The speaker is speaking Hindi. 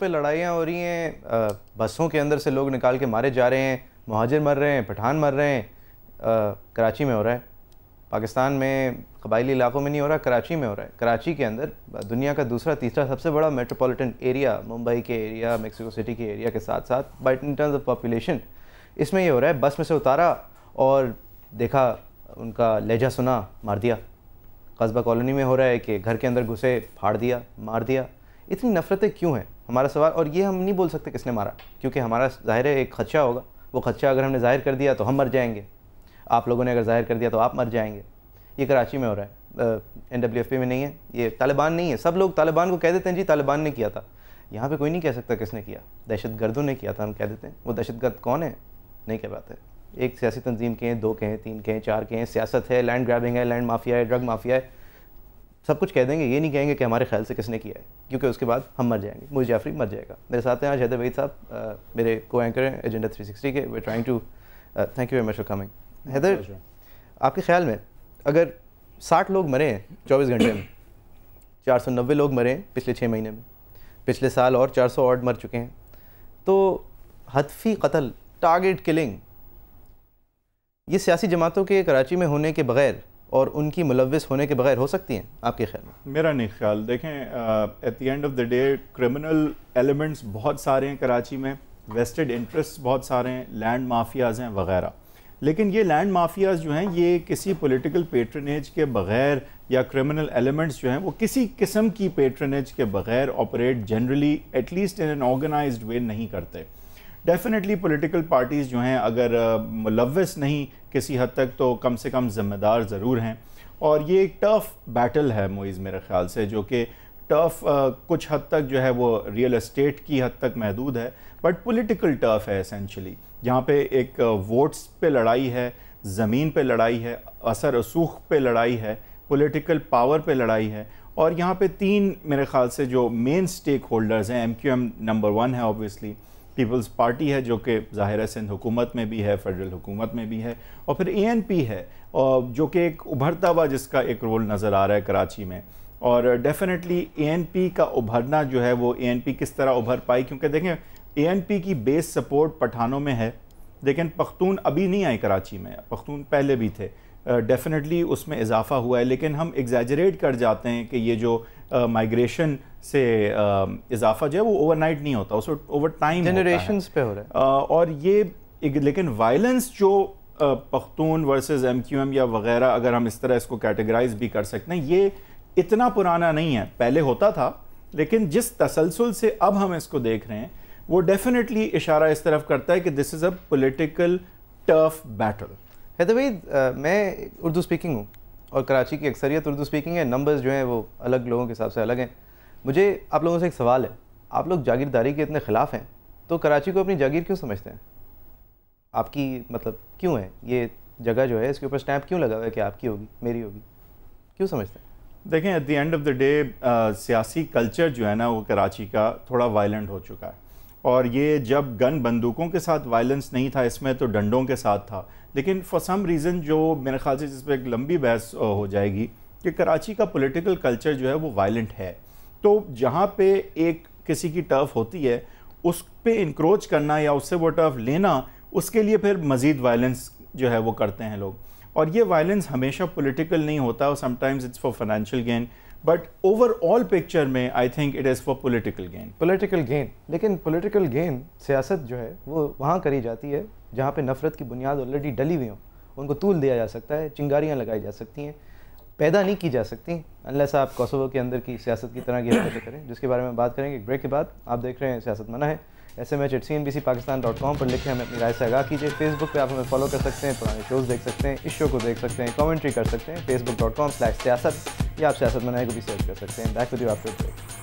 पहाड़ों पे लड़ाइयाँ हो रही हैं बसों के अंदर से लोग निकाल के मारे जा रहे हैं महाजिर मर रहे हैं पठान मर रहे हैं कराची में हो रहा है पाकिस्तान में कबायली इलाकों में नहीं हो रहा कराची में हो रहा है कराची के अंदर दुनिया का दूसरा तीसरा सबसे बड़ा मेट्रोपॉलिटन एरिया मुंबई के एरिया मेक्सिको सिटी के एरिया के साथ साथ but in terms of population इसमें ये हो रहा है बस में से उतारा और देखा उनका लहजा सुना मार दिया कस्बा कॉलोनी में हो रहा है कि घर के अंदर घुसे फाड़ दिया मार दिया इतनी नफ़रतें क्यों हैं हमारा सवाल और ये हम नहीं बोल सकते किसने मारा क्योंकि हमारा ज़ाहिर है एक खदशा होगा वो खदशा अगर हमने ज़ाहिर कर दिया तो हम मर जाएंगे आप लोगों ने अगर ज़ाहिर कर दिया तो आप मर जाएंगे ये कराची में हो रहा है एन डब्ल्यू एफ पी में नहीं है ये तालिबान नहीं है सब लोग तालिबान को कह देते हैं जी तालिबान ने किया था यहाँ पर कोई नहीं कह सकता किसने किया दहशत गर्दों ने किया था हम कह देते हैं वो दहशत गर्द कौन है नहीं कह पाते एक सियासी तंजीम के हैं दो के हैं तीन के हैं चार के हैं सियासत है लैंड ग्रैबिंग है लैंड माफिया है ड्रग माफिया है सब कुछ कह देंगे ये नहीं कहेंगे कि हमारे ख्याल से किसने किया है क्योंकि उसके बाद हम मर जाएंगे मुझे जाफरी मर जाएगा मेरे साथ हैं आज हैदर वहीद साहब मेरे को एंकर हैं एजेंडा थ्री सिक्सटी के वे trying to thank you very much for coming Haider आपके ख्याल में अगर साठ लोग मरे हैं चौबीस घंटे में चार सौ नब्बे लोग मरे हैं पिछले छः महीने में पिछले साल और चार सौ और मर चुके हैं तो हतफी कत्ल टारगेट किलिंग ये सियासी जमातों के कराची में होने के बगैर और उनकी मुलविस होने के बगैर हो सकती हैं आपके ख्याल में मेरा नहीं ख्याल देखें at the end of the day criminal elements बहुत सारे हैं कराची में वेस्टेड इंटरेस्ट बहुत सारे हैं लैंड माफियाज़ हैं वगैरह लेकिन ये लैंड माफियाज़ जो हैं ये किसी पॉलिटिकल पेट्रनेज के बगैर या क्रिमिनल एलिमेंट्स जो हैं वो किसी किस्म की पेट्रनेज के बगैर operate generally at least in an organize way नहीं करते डेफिनेटली पॉलिटिकल पार्टीज़ जो हैं अगर मुलवस नहीं किसी हद तक तो कम से कम ज़िम्मेदार ज़रूर हैं और ये एक टफ़ बैटल है मोइज़ मेरे ख़्याल से जो कि टफ़ कुछ हद तक जो है वो रियल इस्टेट की हद तक महदूद है बट पॉलिटिकल टर्फ है एसेंशली जहाँ पे एक वोट्स पे लड़ाई है ज़मीन पे लड़ाई है असर रसूख पे लड़ाई है पॉलिटिकल पावर पे लड़ाई है और यहाँ पे तीन मेरे ख़्याल से जो मेन स्टेक होल्डर्स हैं M Q M number one है ऑब्वियसली पीपल्स पार्टी है जो कि ज़ाहिर सिंध हुकूमत में भी है फेडरल हुकूमत में भी है और फिर पी है और जो कि एक उभरता हुआ जिसका एक रोल नज़र आ रहा है कराची में और डेफिनेटली ए का उभरना जो है वो ए किस तरह उभर पाई क्योंकि देखें ए की बेस सपोर्ट पठानों में है लेकिन पख्तून अभी नहीं आए कराची में पख्तून पहले भी थे डेफिनेटली उसमें इजाफा हुआ है लेकिन हम एग्जैजरेट कर जाते हैं कि ये जो माइग्रेशन से इजाफा जो है वो ओवरनाइट नहीं होता उस ओवर टाइम जनरेशन पे हो रहा है और ये लेकिन वायलेंस जो पख्तून वर्सेस एमक्यूएम या वगैरह अगर हम इस तरह इसको कैटेगराइज भी कर सकते हैं ये इतना पुराना नहीं है पहले होता था लेकिन जिस तसलसल से अब हम इसको देख रहे हैं वो डेफिनेटली इशारा इस तरफ करता है कि this is a political turf battle हैदरवेद uh, मैं उर्दू स्पीकिंग हूँ और कराची की अक्सरियत उर्दू स्पीकिंग है नंबर्स जो हैं वो अलग लोगों के हिसाब से अलग हैं मुझे आप लोगों से एक सवाल है आप लोग जागीरदारी के इतने ख़िलाफ़ हैं तो कराची को अपनी जागीर क्यों समझते हैं आपकी मतलब क्यों है ये जगह जो है इसके ऊपर स्टैंप क्यों लगा हुआ है कि आपकी होगी मेरी होगी क्यों समझते हैं देखें at the end of the day सियासी कल्चर जो है ना वो कराची का थोड़ा वायलेंट हो चुका है और ये जब गन बंदूकों के साथ वायलेंस नहीं था इसमें तो डंडों के साथ था लेकिन फॉर सम रीज़न जो मेरे ख्याल से जिस पर एक लंबी बहस हो जाएगी कि कराची का पॉलिटिकल कल्चर जो है वो वायलेंट है तो जहाँ पे एक किसी की टर्फ होती है उस पर इंक्रोच करना या उससे वो टर्फ लेना उसके लिए फिर मज़ीद वायलेंस जो है वो करते हैं लोग और ये वायलेंस हमेशा पॉलिटिकल नहीं होता और sometimes it's for financial gain but overall picture में I think it is for political gain political gain लेकिन पॉलिटिकल गेन सियासत जो है वो वहाँ करी जाती है जहाँ पे नफ़रत की बुनियाद ऑलरेडी डली हुई हो उनको तूल दिया जा सकता है चिंगारियाँ लगाई जा सकती हैं पैदा नहीं की जा सकती अनलेस आप कोसोवो के अंदर की सियासत की तरह की हरकतें करें जिसके बारे में बात करेंगे ब्रेक के बाद आप देख रहे हैं सियासत मना है S M H at C N B C Pakistan dot com पर लिखे हमें अपनी राय से आगा कीजिए फेसबुक पर आप हमें फॉलो कर सकते हैं पुराने शोज़ देख सकते हैं इस शो को देख सकते हैं कमेंट्री कर सकते हैं फेसबुक डॉट कॉम स्लैश सियासत या आप सियासत मनाए को भी सर्च कर सकते हैं back with you after break